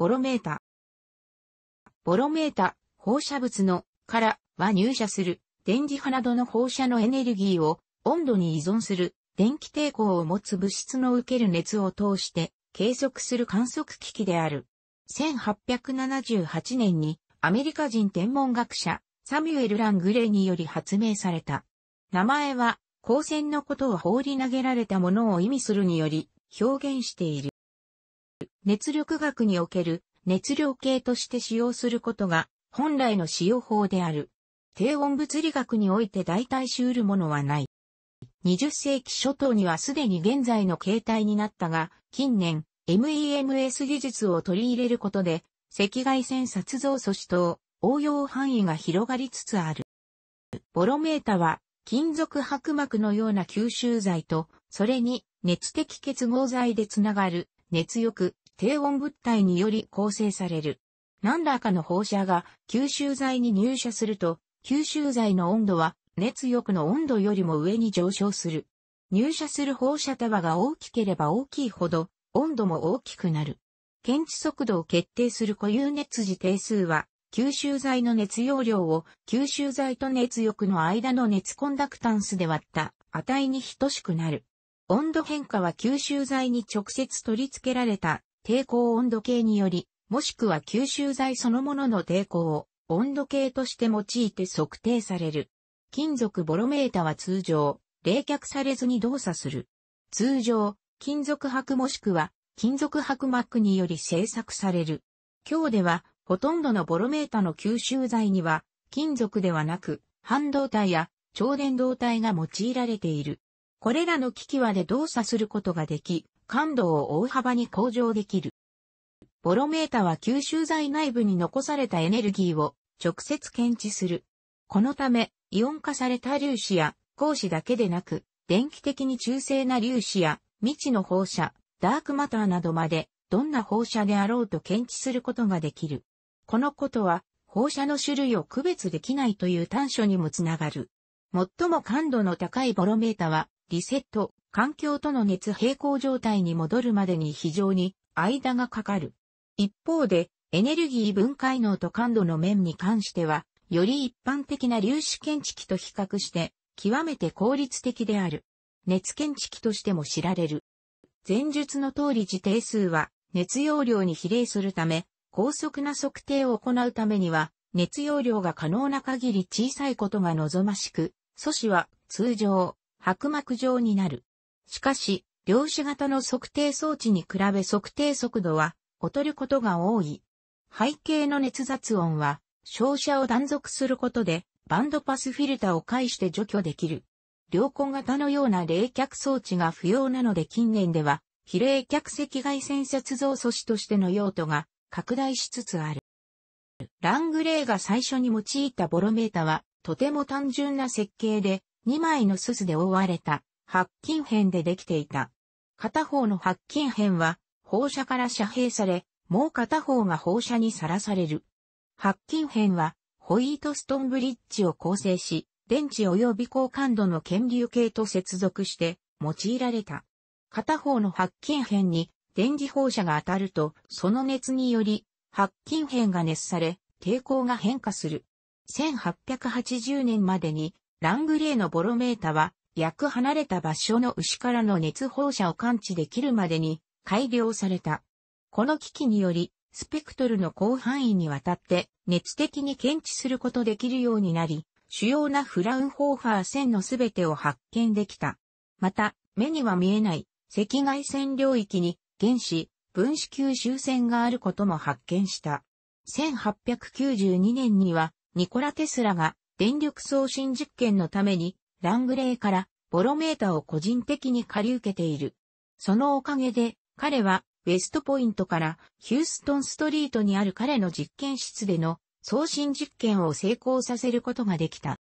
ボロメータ。ボロメータ、放射物の、からは入射する、電磁波などの放射のエネルギーを、温度に依存する、電気抵抗を持つ物質の受ける熱を通して、計測する観測機器である。1878年に、アメリカ人天文学者、サミュエル・ラングレイにより発明された。名前は、光線のことを放り投げられたものを意味するにより、表現している。熱力学における熱量計として使用することが本来の使用法である。低温物理学において代替し得るものはない。20世紀初頭にはすでに現在の形態になったが、近年 MEMS 技術を取り入れることで、赤外線殺像素子等、応用範囲が広がりつつある。ボロメータは金属薄膜のような吸収剤と、それに熱的結合剤でつながる熱浴、低温物体により構成される。何らかの放射が吸収剤に入射すると、吸収剤の温度は熱浴の温度よりも上に上昇する。入射する放射束が大きければ大きいほど温度も大きくなる。検知速度を決定する固有熱時定数は、吸収剤の熱容量を吸収剤と熱浴の間の熱コンダクタンスで割った値に等しくなる。温度変化は吸収剤に直接取り付けられた抵抗温度計により、もしくは吸収剤そのものの抵抗を温度計として用いて測定される。金属ボロメータは通常、冷却されずに動作する。通常、金属箔もしくは金属箔膜により製作される。今日では、ほとんどのボロメータの吸収剤には、金属ではなく、半導体や超電導体が用いられている。これらの機器はで動作することができ、感度を大幅に向上できる。ボロメータは吸収剤内部に残されたエネルギーを直接検知する。このため、イオン化された粒子や光子だけでなく、電気的に中性な粒子や未知の放射、ダークマターなどまで、どんな放射であろうと検知することができる。このことは、放射の種類を区別できないという短所にもつながる。最も感度の高いボロメータは、リセット、環境との熱平衡状態に戻るまでに非常に間がかかる。一方で、エネルギー分解能と感度の面に関しては、より一般的な粒子検知器と比較して、極めて効率的である。熱検知器としても知られる。前述の通り時定数は、熱容量に比例するため、高速な測定を行うためには、熱容量が可能な限り小さいことが望ましく、素子は通常、白膜状になる。しかし、量子型の測定装置に比べ測定速度は劣ることが多い。背景の熱雑音は照射を断続することでバンドパスフィルタを介して除去できる。両根型のような冷却装置が不要なので近年では比冷却赤外線接造素子としての用途が拡大しつつある。ラングレーが最初に用いたボロメータはとても単純な設計で2枚の鈴で覆われた白金片でできていた。片方の白金片は放射から遮蔽され、もう片方が放射にさらされる。白金片はホイートストンブリッジを構成し、電池及び高感度の検流計と接続して用いられた。片方の白金片に電磁放射が当たると、その熱により白金片が熱され、抵抗が変化する。1880年までにラングレーのボロメータは約離れた場所の牛からの熱放射を感知できるまでに改良された。この機器により、スペクトルの広範囲にわたって熱的に検知することできるようになり、主要なフラウンホーファー線のすべてを発見できた。また、目には見えない赤外線領域に原子、分子吸収線があることも発見した。1892年にはニコラ・テスラが電力送信実験のためにラングレーからボロメータを個人的に借り受けている。そのおかげで、彼はウェストポイントからヒューストンストリートにある彼の実験室での送信実験を成功させることができた。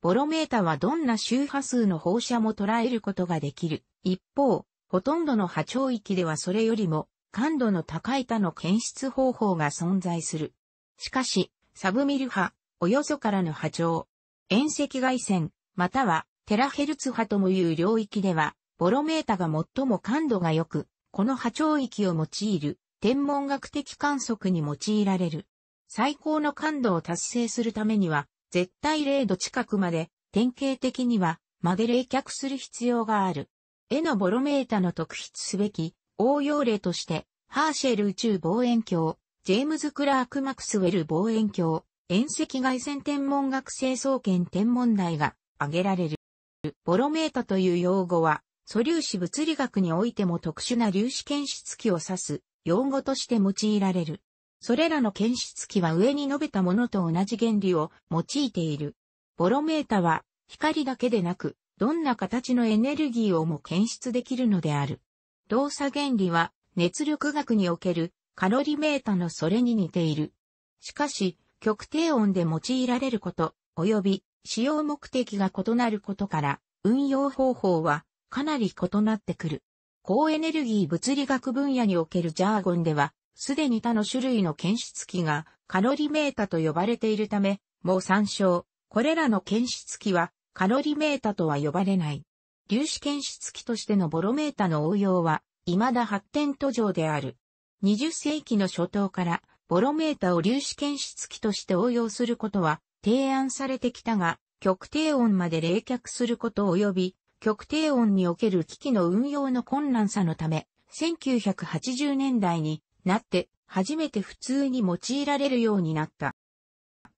ボロメータはどんな周波数の放射も捉えることができる。一方、ほとんどの波長域ではそれよりも感度の高い他の検出方法が存在する。しかし、サブミル波、およそからの波長、遠赤外線、またはテラヘルツ波ともいう領域では、ボロメータが最も感度が良く、この波長域を用いる天文学的観測に用いられる。最高の感度を達成するためには、絶対0度近くまで、典型的には、まで冷却する必要がある。絵のボロメータの特筆すべき応用例として、ハーシェル宇宙望遠鏡、ジェームズ・クラーク・マクスウェル望遠鏡、遠赤外線天文学成層圏天文台が挙げられる。ボロメータという用語は、素粒子物理学においても特殊な粒子検出器を指す用語として用いられる。それらの検出器は上に述べたものと同じ原理を用いている。ボロメータは光だけでなく、どんな形のエネルギーをも検出できるのである。動作原理は熱力学におけるカロリメータのそれに似ている。しかし、極低温で用いられること、及び使用目的が異なることから、運用方法はかなり異なってくる。高エネルギー物理学分野におけるジャーゴンでは、すでに他の種類の検出器がカロリメータと呼ばれているため、もう参照。これらの検出器はカロリメータとは呼ばれない。粒子検出器としてのボロメータの応用は、未だ発展途上である。20世紀の初頭から、ボロメータを粒子検出器として応用することは提案されてきたが、極低音まで冷却すること及び、極低音における機器の運用の困難さのため、1980年代になって初めて普通に用いられるようになった。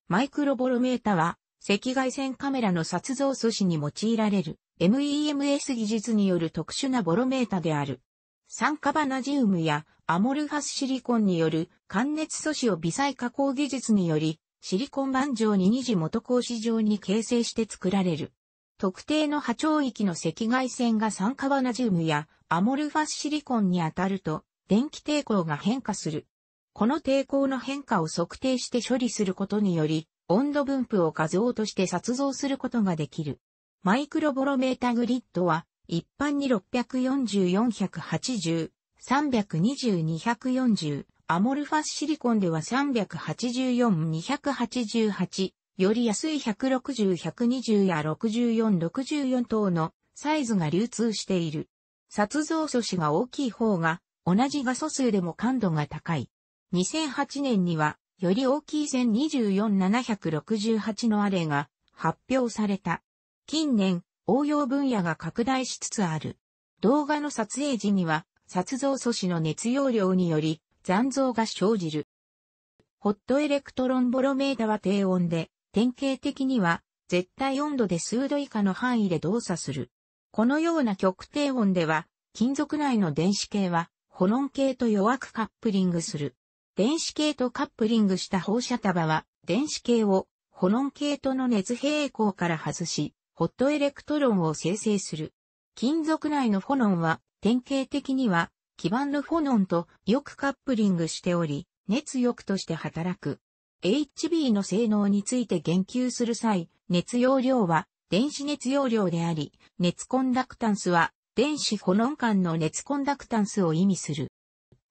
マイクロボロメータは赤外線カメラの撮像素子に用いられる MEMS 技術による特殊なボロメータである。酸化バナジウムやアモルファスシリコンによる関熱素子を微細加工技術によりシリコン板状に二次元格子状に形成して作られる。特定の波長域の赤外線が酸化バナジウムやアモルファスシリコンに当たると電気抵抗が変化する。この抵抗の変化を測定して処理することにより、温度分布を画像として撮像することができる。マイクロボロメータグリッドは、一般に640、480、320、240、アモルファスシリコンでは384-288、より安い160-120や64-64等のサイズが流通している。殺像素子が大きい方が、同じ画素数でも感度が高い。2008年には、より大きい0 24768のアレが発表された。近年、応用分野が拡大しつつある。動画の撮影時には、撮像素子の熱容量により、残像が生じる。ホットエレクトロンボロメータは低温で、典型的には絶対温度で数度以下の範囲で動作する。このような極低温では、金属内の電子系は、ホロン系と弱くカップリングする。電子系とカップリングした放射束は、電子系をホロン系との熱平衡から外し、ホットエレクトロンを生成する。金属内のホンは、典型的には基板のフォノンとよくカップリングしており、熱欲として働く。HB の性能について言及する際、熱容量は電子熱容量であり、熱コンダクタンスは電子フォノン間の熱コンダクタンスを意味する。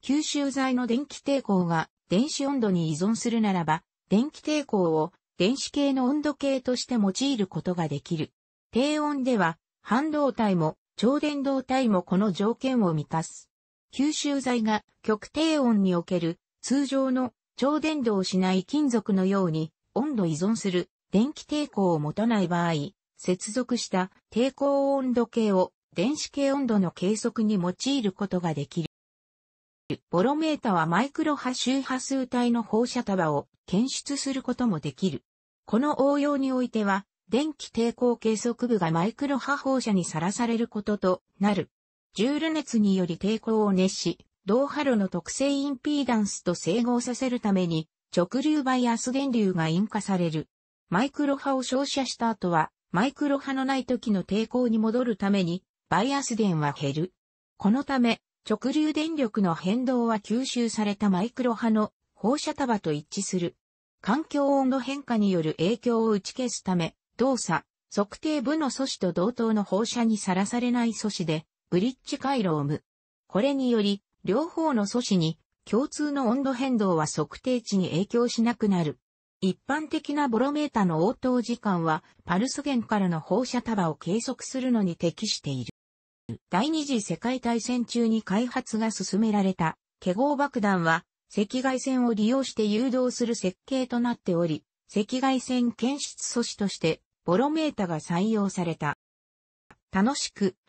吸収剤の電気抵抗が電子温度に依存するならば、電気抵抗を電子系の温度計として用いることができる。低温では半導体も超電導体もこの条件を満たす。吸収剤が極低温における通常の超伝導しない金属のように温度依存する電気抵抗を持たない場合、接続した抵抗温度計を電子計温度の計測に用いることができる。ボロメータはマイクロ波周波数帯の放射束を検出することもできる。この応用においては、電気抵抗計測部がマイクロ波放射にさらされることとなる。ジュール熱により抵抗を熱し、銅波炉の特性インピーダンスと整合させるために、直流バイアス電流が引火される。マイクロ波を照射した後は、マイクロ波のない時の抵抗に戻るために、バイアス電は減る。このため、直流電力の変動は吸収されたマイクロ波の放射束と一致する。環境温度変化による影響を打ち消すため、動作、測定部の素子と同等の放射にさらされない素子で、ブリッジ回路をむ。これにより、両方の素子に共通の温度変動は測定値に影響しなくなる。一般的なボロメータの応答時間は、パルス源からの放射束を計測するのに適している。第二次世界大戦中に開発が進められた、化合爆弾は、赤外線を利用して誘導する設計となっており、赤外線検出素子として、ボロメータが採用された。楽しく、